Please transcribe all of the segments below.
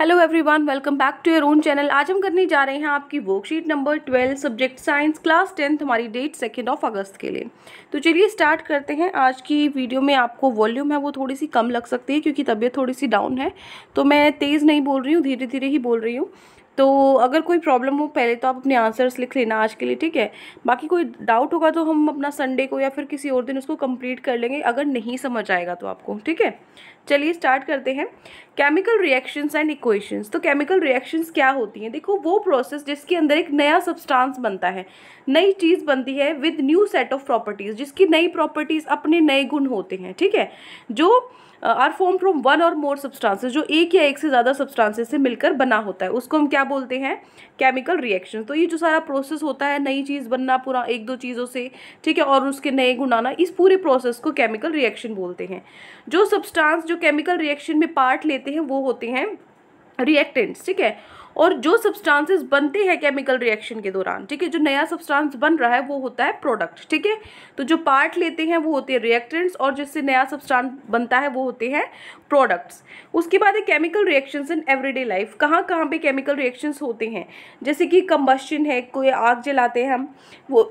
hello everyone welcome back to your own channel आज हम करने जा रहे हैं आपकी worksheet number twelve subject science class tenth हमारी डेट सेकेंड ऑफ अगस्त के लिए तो चलिए स्टार्ट करते हैं आज की वीडियो में आपको वॉल्यूम है वो थोड़ी सी कम लग सकती है क्योंकि तबीयत थोड़ी सी डाउन है तो मैं तेज़ नहीं बोल रही हूँ धीरे धीरे ही बोल रही हूँ तो अगर कोई प्रॉब्लम हो पहले तो आप अपने आंसर्स लिख लेना आज के लिए ठीक है बाकी कोई डाउट होगा तो हम अपना संडे को या फिर किसी और दिन उसको कंप्लीट कर लेंगे अगर नहीं समझ आएगा तो आपको ठीक है चलिए स्टार्ट करते हैं केमिकल रिएक्शंस एंड इक्वेशंस तो केमिकल रिएक्शंस क्या होती हैं देखो वो प्रोसेस जिसके अंदर एक नया सब्सटांस बनता है नई चीज़ बनती है with new set of properties जिसकी नई प्रॉपर्टीज़ अपने नए गुण होते हैं ठीक है जो आर फॉर्म फ्रॉम वन और मोर सब्सटेंसेस जो एक या एक से ज़्यादा सब्सटांसेस से मिलकर बना होता है उसको हम क्या बोलते हैं केमिकल रिएक्शन तो ये जो सारा प्रोसेस होता है नई चीज़ बनना पूरा एक दो चीज़ों से ठीक है और उसके नए गुनाना इस पूरे प्रोसेस को केमिकल रिएक्शन बोलते हैं जो सब्सटांस जो केमिकल रिएक्शन में पार्ट लेते हैं वो होते हैं रिएक्टेंट्स ठीक है और जो सब्सटेंसेस बनते हैं केमिकल रिएक्शन के दौरान ठीक है जो नया सब्सटेंस बन रहा है वो होता है प्रोडक्ट ठीक है तो जो पार्ट लेते हैं वो होते हैं रिएक्टेंट्स और जिससे नया सब्सटेंस बनता है वो होते हैं प्रोडक्ट्स उसके बाद है chemical reactions in everyday life कहाँ कहाँ पर केमिकल रिएक्शंस होते हैं जैसे कि कंबस्शन है कोई आग जलाते हैं हम वो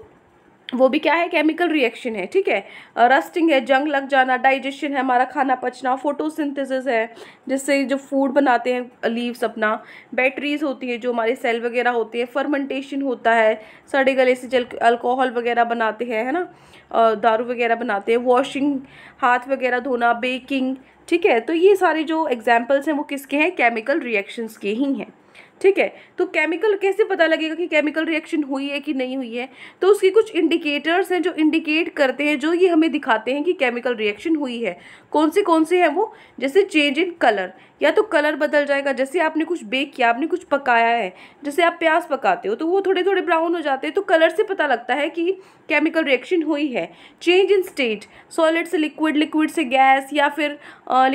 वो भी क्या है केमिकल रिएक्शन है ठीक है रस्टिंग है जंग लग जाना डाइजेशन है हमारा खाना पचना फोटोसिंथेसिस है जिससे जो फूड बनाते हैं लीव्स अपना बैटरीज होती है जो हमारे सेल वगैरह होते हैं फर्मेंटेशन होता है सड़े गले से जल अल्कोहल वगैरह बनाते हैं है ना दारू वगैरह बनाते हैं वॉशिंग हाथ वगैरह धोना बेकिंग ठीक है तो ये सारे जो एग्जाम्पल्स हैं वो किसके हैं केमिकल रिएक्शंस के ही हैं ठीक है तो केमिकल कैसे पता लगेगा कि केमिकल रिएक्शन हुई है कि नहीं हुई है तो उसकी कुछ इंडिकेटर्स हैं जो इंडिकेट करते हैं जो ये हमें दिखाते हैं कि केमिकल रिएक्शन हुई है कौन से कौन से हैं वो जैसे चेंज इन कलर या तो कलर बदल जाएगा जैसे आपने कुछ बेक किया आपने कुछ पकाया है जैसे आप प्याज पकाते हो तो वो थोड़े थोड़े ब्राउन हो जाते हैं तो कलर से पता लगता है कि केमिकल रिएक्शन हुई है चेंज इन स्टेट सॉलिड से लिक्विड लिक्विड से गैस या फिर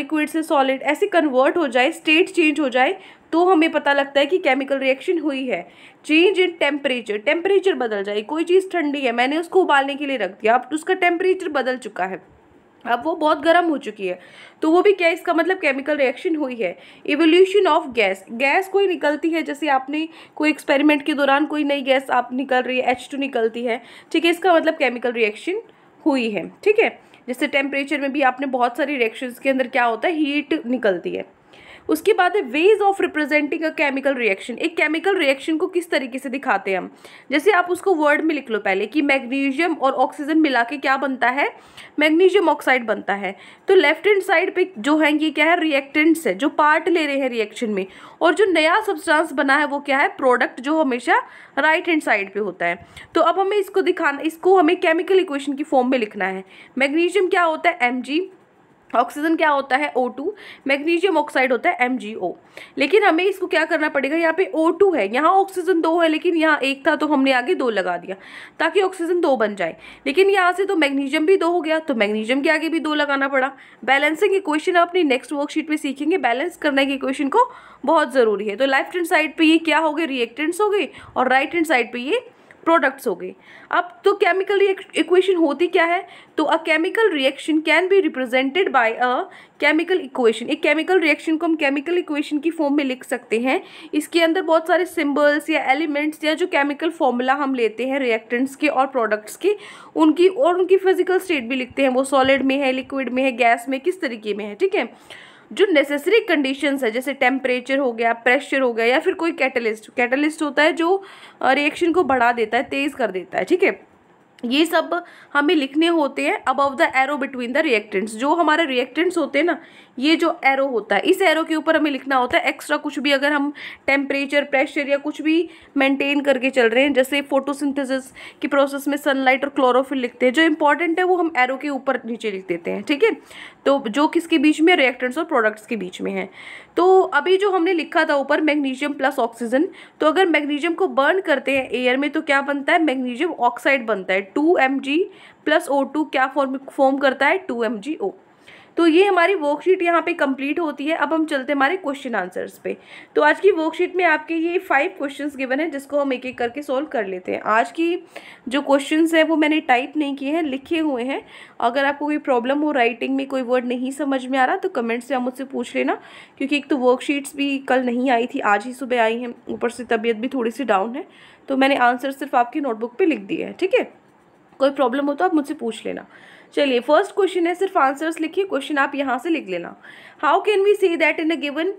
लिक्विड से सॉलिड ऐसे कन्वर्ट हो जाए स्टेट चेंज हो जाए तो हमें पता लगता है कि केमिकल रिएक्शन हुई है चेंज इन टेम्परेचर टेम्परेचर बदल जाए कोई चीज़ ठंडी है मैंने उसको उबालने के लिए रख दिया अब उसका टेम्परेचर बदल चुका है अब वो बहुत गर्म हो चुकी है तो वो भी क्या इसका मतलब केमिकल रिएक्शन हुई है इवोल्यूशन ऑफ गैस गैस कोई निकलती है जैसे आपने कोई एक्सपेरिमेंट के दौरान कोई नई गैस आप निकल रही है एच टू निकलती है ठीक है इसका मतलब केमिकल रिएक्शन हुई है ठीक है जैसे टेम्परेचर में भी आपने बहुत सारी रिएक्शंस के अंदर क्या होता है हीट निकलती है उसके बाद है ways of representing a chemical reaction एक केमिकल रिएक्शन को किस तरीके से दिखाते हैं हम जैसे आप उसको वर्ड में लिख लो पहले कि मैग्नीशियम और ऑक्सीजन मिला के क्या बनता है मैग्नीशियम ऑक्साइड बनता है तो लेफ्ट हैंड साइड पे जो है ये क्या है रिएक्टेंट्स है जो पार्ट ले रहे हैं रिएक्शन में और जो नया सब्सटेंस बना है वो क्या है प्रोडक्ट जो हमेशा राइट हैंड साइड पे होता है तो अब हमें इसको दिखाना इसको हमें केमिकल इक्वेशन की फॉर्म में लिखना है मैग्नीशियम क्या होता है एम ऑक्सीजन क्या होता है ओ टू मैग्नीशियम ऑक्साइड होता है एम जी ओ लेकिन हमें इसको क्या करना पड़ेगा यहाँ पे ओ टू है यहाँ ऑक्सीजन दो है लेकिन यहाँ एक था तो हमने आगे दो लगा दिया ताकि ऑक्सीजन दो बन जाए लेकिन यहाँ से तो मैग्नीशियम भी दो हो गया तो मैग्नीशियम के आगे भी दो लगाना पड़ा बैलेंसिंग इक्वेशन अपनी नेक्स्ट वर्कशीट में सीखेंगे बैलेंस करने की इक्वेशन को बहुत ज़रूरी है तो लेफ्ट हैंड साइड पर ये क्या हो गए रिएक्टेंट्स हो गए और राइट हैंड साइड पर ये प्रोडक्ट्स हो गए अब तो केमिकल इक्वेशन होती क्या है तो a chemical reaction can be represented by a chemical equation एक केमिकल रिएक्शन को हम केमिकल इक्वेशन की फॉर्म में लिख सकते हैं इसके अंदर बहुत सारे सिम्बल्स या एलिमेंट्स या जो केमिकल फॉर्मूला हम लेते हैं रिएक्टेंट्स के और प्रोडक्ट्स के उनकी और उनकी फिजिकल स्टेट भी लिखते हैं वो सॉलिड में है लिक्विड में है गैस में किस तरीके में है ठीक है जो नेसेसरी कंडीशंस है जैसे टेम्परेचर हो गया प्रेशर हो गया या फिर कोई कैटलिस्ट कैटलिस्ट होता है जो रिएक्शन को बढ़ा देता है तेज़ कर देता है ठीक है ये सब हमें लिखने होते हैं above the arrow between the reactants जो हमारे रिएक्टेंट्स होते हैं ना ये जो एरो होता है इस एरो के ऊपर हमें लिखना होता है एक्स्ट्रा कुछ भी अगर हम टेम्परेचर प्रेशर या कुछ भी मेंटेन करके चल रहे हैं जैसे फोटोसिंथेसिस की प्रोसेस में सनलाइट और क्लोरोफिल लिखते हैं जो इंपॉर्टेंट है वो हम एरो के ऊपर नीचे लिख देते हैं ठीक है तो जो किसके बीच में रिएक्टेंट्स और प्रोडक्ट्स के बीच में है तो अभी जो हमने लिखा था ऊपर मैग्नीशियम प्लस ऑक्सीजन तो अगर मैग्नीशियम को बर्न करते हैं एयर में तो क्या बनता है मैग्नीशियम ऑक्साइड बनता है two M G plus O two क्या फॉर्म फॉर्म करता है टू एम जी ओ तो ये हमारी वर्कशीट यहाँ पे कंप्लीट होती है अब हम चलते हैं हमारे क्वेश्चन आंसर्स पे तो आज की वर्कशीट में आपके ये फाइव क्वेश्चंस गिवन है जिसको हम एक एक करके सॉल्व कर लेते हैं आज की जो क्वेश्चंस है वो मैंने टाइप नहीं किए हैं लिखे हुए हैं अगर आपको कोई प्रॉब्लम हो राइटिंग में कोई वर्ड नहीं समझ में आ रहा तो कमेंट्स से आप मुझसे पूछ लेना क्योंकि एक तो वर्कशीट्स भी कल नहीं आई थी आज ही सुबह आई हैं ऊपर से तबीयत भी थोड़ी सी डाउन है तो मैंने आंसर सिर्फ आपकी नोटबुक पर लिख दिए हैं ठीक है कोई प्रॉब्लम हो तो आप मुझसे पूछ लेना चलिए फर्स्ट क्वेश्चन है सिर्फ आंसर्स लिखिए क्वेश्चन आप यहाँ से लिख लेना how can we see that in a given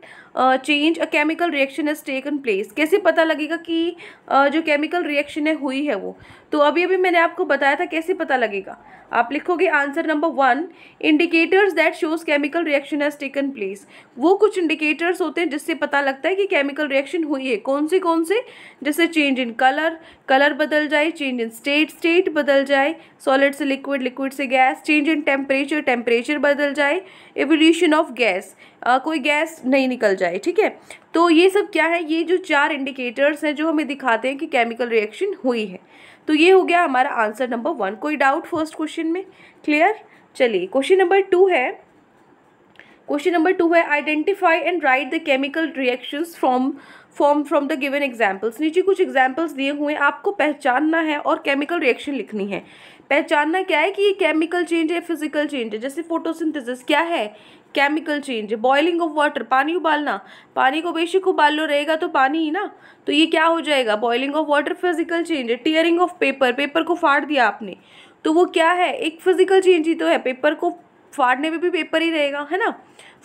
change a chemical reaction is taken place कैसे पता लगेगा कि uh, जो केमिकल रिएक्शन है हुई है वो तो अभी अभी मैंने आपको बताया था कैसे पता लगेगा आप लिखोगे answer number one indicators that shows chemical reaction has taken place वो कुछ इंडिकेटर्स होते हैं जिससे पता लगता है कि केमिकल रिएक्शन हुई है कौन से कौन से जैसे चेंज इन कलर कलर बदल जाए चेंज इन स्टेट स्टेट बदल जाए सॉलिड से लिक्विड लिक्विड से gas change in temperature temperature बदल जाए एवोल्यूशन ऑफ गैस कोई गैस नहीं निकल जाए ठीक है तो ये सब क्या है ये जो चार इंडिकेटर्स हैं जो हमें दिखाते हैं कि केमिकल रिएक्शन हुई है तो ये हो गया हमारा आंसर नंबर वन कोई डाउट फर्स्ट क्वेश्चन में क्लियर चलिए क्वेश्चन नंबर टू है क्वेश्चन नंबर टू है identify and write the chemical reactions from form from the given examples नीचे कुछ एग्जाम्पल्स दिए हुए हैं आपको पहचानना है और केमिकल रिएक्शन लिखनी है पहचानना क्या है कि ये केमिकल चेंज है फिजिकल चेंज है जैसे फोटोसिंथेसिस क्या है chemical change boiling of water पानी उबालना पानी को बेशक उबाल लो रहेगा तो पानी ही ना तो ये क्या हो जाएगा boiling of water physical change है टीयरिंग ऑफ पेपर पेपर को फाड़ दिया आपने तो वो क्या है एक फिजिकल चेंज ही तो है पेपर को फाड़ने में भी पेपर ही रहेगा है ना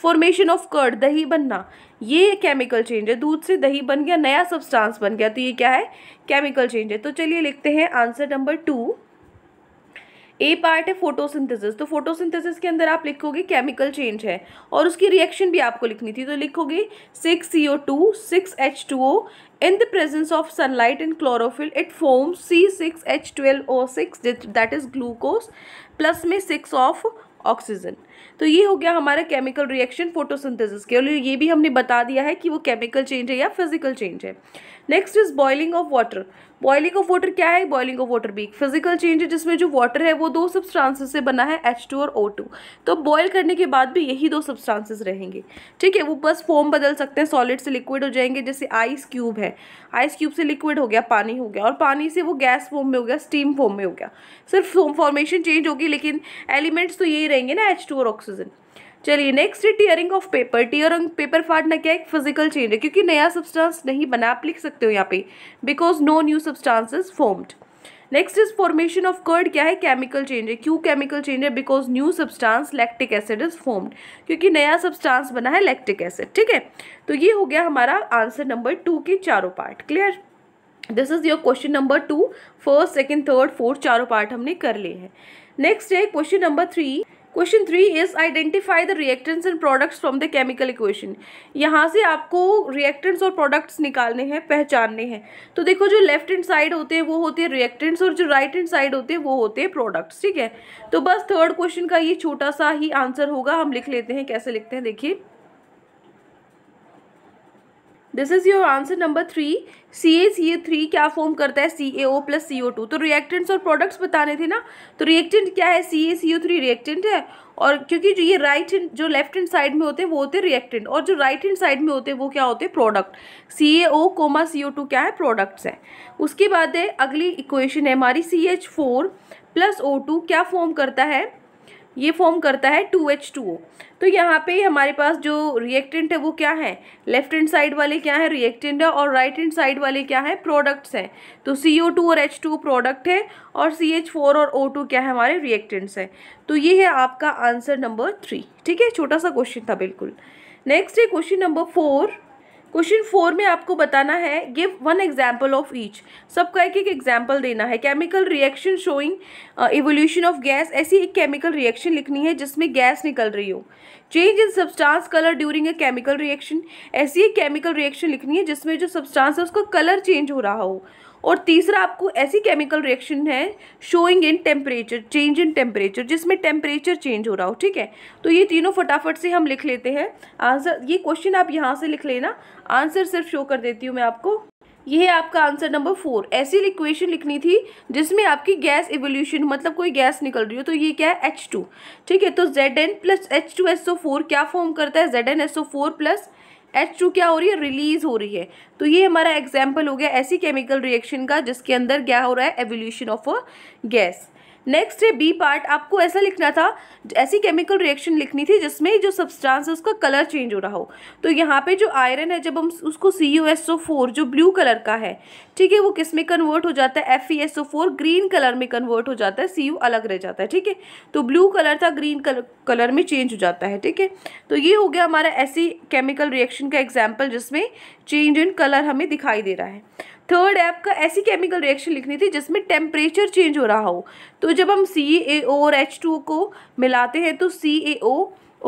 फॉर्मेशन ऑफ कर्ड दही बनना ये केमिकल चेंज है दूध से दही बन गया नया सब्सटेंस बन गया तो ये क्या है केमिकल चेंज है तो चलिए लिखते हैं answer number two A part है फोटोसिंथेसिस तो फोटोसिंथेसिस के अंदर आप लिखोगे केमिकल चेंज है और उसकी रिएक्शन भी आपको लिखनी थी तो लिखोगे six C O two six H two O in the presence of sunlight and chlorophyll it form C six H twelve O six that is glucose plus में सिक्स ऑफ ऑक्सीजन तो ये हो गया हमारा केमिकल रिएक्शन फोटोसिंथेसिस के और ये भी हमने बता दिया है कि वो केमिकल चेंज है या फिजिकल चेंज है next is boiling of water boiling of water क्या है बॉइलिंग ऑफ वाटर भी फिजिकल चेंज है जिसमें जो वाटर है वो दो सब्सटांसेस से बना है एच टू और ओ टू तो बॉयल करने के बाद भी यही दो सब्सटांसेस रहेंगे ठीक है वो बस फॉर्म बदल सकते हैं सॉलिड से लिक्विड हो जाएंगे जैसे आइस क्यूब है आइस क्यूब से लिक्विड हो गया पानी हो गया और पानी से वो गैस फॉर्म में हो गया स्टीम फॉर्म में हो गया सिर्फ फॉर्मेशन चेंज होगी लेकिन एलिमेंट्स तो यही रहेंगे ना एच टू और ऑक्सीजन चलिए नेक्स्ट है tearing of paper tearing paper फाड़ना क्या एक फिजिकल चेंज है क्योंकि नया सब्सटेंस नहीं बना आप लिख सकते हो यहाँ पे because no new is formed next is formation of curd क्या है केमिकल चेंज है क्यों केमिकल चेंज है because new substance lactic acid is formed क्योंकि नया सब्सटेंस बना है लैक्टिक एसिड ठीक है तो ये हो गया हमारा आंसर नंबर टू के चारों part clear this is your question number two first second third fourth चारों पार्ट हमने कर लिए हैं नेक्स्ट है question number three question three is identify the reactants and products from the chemical equation यहाँ से आपको रिएक्टेंट्स और प्रोडक्ट्स निकालने हैं पहचानने हैं तो देखो जो लेफ्ट हैंड साइड होते हैं वो होते हैं रिएक्टेंट्स और जो राइट हैंड साइड होते हैं वो होते हैं प्रोडक्ट्स ठीक है तो बस थर्ड क्वेश्चन का ये छोटा सा ही आंसर होगा हम लिख लेते हैं कैसे लिखते हैं देखिए this is your answer number three C A C A three क्या फॉर्म करता है C A O plus C O two तो रिएक्टेंट्स और प्रोडक्ट्स बताने थे ना तो रिएक्टेंट क्या है C A C O three reactant है और क्योंकि जो ये राइट हैंड जो लेफ्ट हैंड साइड में होते हैं वो होते हैं रिएक्टेंट और जो राइट हैंड साइड में होते हैं वो क्या होते हैं product C A O comma C O two क्या है प्रोडक्ट्स है उसके बाद है अगली इक्वेशन है हमारी C H four plus O two क्या फॉर्म करता है ये फॉर्म करता है टू एच टू ओ तो यहाँ पे हमारे पास जो रिएक्टेंट है वो क्या है लेफ्ट हैंड साइड वाले क्या है रिएक्टेंट है और राइट हैंड साइड वाले क्या है प्रोडक्ट्स हैं तो सी ओ टू और एच टू प्रोडक्ट है और सी एच फोर और ओ टू क्या है हमारे रिएक्टेंट्स हैं तो ये है आपका आंसर नंबर थ्री ठीक है छोटा सा क्वेश्चन था बिल्कुल नेक्स्ट है question number four question four में आपको बताना है give one example of each सबका एक एक एग्जाम्पल देना है chemical reaction showing evolution of gas ऐसी एक केमिकल रिएक्शन लिखनी है जिसमें गैस निकल रही हो change in substance colour during a chemical reaction ऐसी एक केमिकल रिएक्शन लिखनी है जिसमें जो सब्सटेंस है उसका कलर चेंज हो रहा हो और तीसरा आपको ऐसी केमिकल रिएक्शन है showing in temperature change in temperature जिसमें टेम्परेचर चेंज हो रहा हो ठीक है तो ये तीनों फटाफट से हम लिख लेते हैं आंसर ये क्वेश्चन आप यहाँ से लिख लेना आंसर सिर्फ शो कर देती हूँ मैं आपको ये है आपका आंसर नंबर फोर ऐसी इक्वेशन लिखनी थी जिसमें आपकी गैस इवोल्यूशन मतलब कोई गैस निकल रही हो तो ये क्या है एच टू ठीक है तो Z N plus H two S O four क्या फॉर्म करता है Z N S O four plus H two क्या हो रही है रिलीज़ हो रही है तो ये हमारा एग्जाम्पल हो गया ऐसी केमिकल रिएक्शन का जिसके अंदर क्या हो रहा है evolution of a gas next है बी पार्ट आपको ऐसा लिखना था ऐसी केमिकल रिएक्शन लिखनी थी जिसमें जो सब्सटेंस है उसका कलर चेंज हो रहा हो तो यहाँ पे जो आयरन है जब हम उसको C U S O four जो ब्लू कलर का है ठीक है वो किस में कन्वर्ट हो जाता है F E S O four green colour में कन्वर्ट हो जाता है सी यू अलग रह जाता है ठीक है तो ब्लू कलर था ग्रीन कलर कलर में चेंज हो जाता है ठीक है तो ये हो गया हमारा ऐसी केमिकल रिएक्शन का एग्जाम्पल जिसमें चेंज इन कलर हमें दिखाई दे रहा है थर्ड ऐप का ऐसी केमिकल रिएक्शन लिखनी थी जिसमें टेम्परेचर चेंज हो रहा हो तो जब हम सी ए ओ और एच टू को मिलाते हैं तो C A O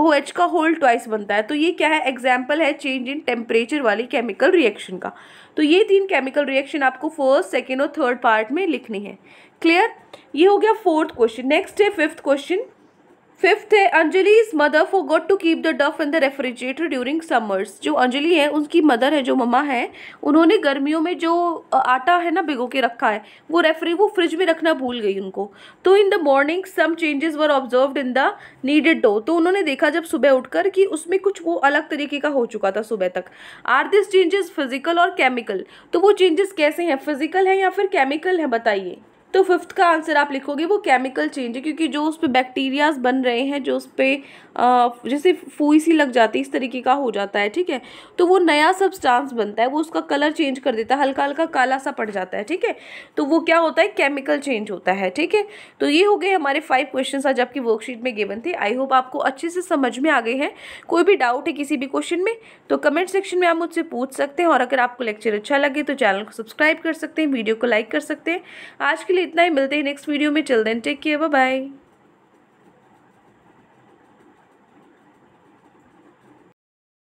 O H का होल ट्वाइस बनता है तो ये क्या है एग्जाम्पल है चेंज इन टेम्परेचर वाली केमिकल रिएक्शन का तो ये तीन केमिकल रिएक्शन आपको फर्स्ट सेकेंड और थर्ड पार्ट में लिखनी है क्लियर ये हो गया फोर्थ क्वेश्चन नेक्स्ट है फिफ्थ क्वेश्चन फिफ्थ है is mother forgot to keep the dough in the refrigerator during summers जो अंजलि है उनकी मदर है जो मम्मा है उन्होंने गर्मियों में जो आटा है ना भिगो के रखा है वो रेफ्री वो फ्रिज में रखना भूल गई उनको तो in the morning some changes were observe in the kneaded dough तो उन्होंने देखा जब सुबह उठकर कि उसमें कुछ वो अलग तरीके का हो चुका था सुबह तक आर दिस चेंजेस फिजिकल और केमिकल तो वो चेंजेस कैसे हैं फिजिकल हैं या फिर केमिकल हैं बताइए तो फिफ्थ का आंसर आप लिखोगे वो केमिकल चेंज है क्योंकि जो उस पर बैक्टीरियाज बन रहे हैं जो उस पर जैसे फूई सी लग जाती है इस तरीके का हो जाता है ठीक है तो वो नया सब्सटेंस बनता है वो उसका कलर चेंज कर देता है हल्का हल्का काला सा पड़ जाता है ठीक है तो वो क्या होता है केमिकल चेंज होता है ठीक है तो ये हो गए हमारे फाइव क्वेश्चन आज आपकी वर्कशीट में गेवन थे आई होप आपको अच्छे से समझ में आ गए हैं कोई भी डाउट है किसी भी क्वेश्चन में तो कमेंट सेक्शन में आप मुझसे पूछ सकते हैं और अगर आपको लेक्चर अच्छा लगे तो चैनल को सब्सक्राइब कर सकते हैं वीडियो को लाइक कर सकते हैं आज के लिए इतना ही मिलते हैं नेक्स्ट वीडियो में चिल्ड्रेन टेक केयर बाय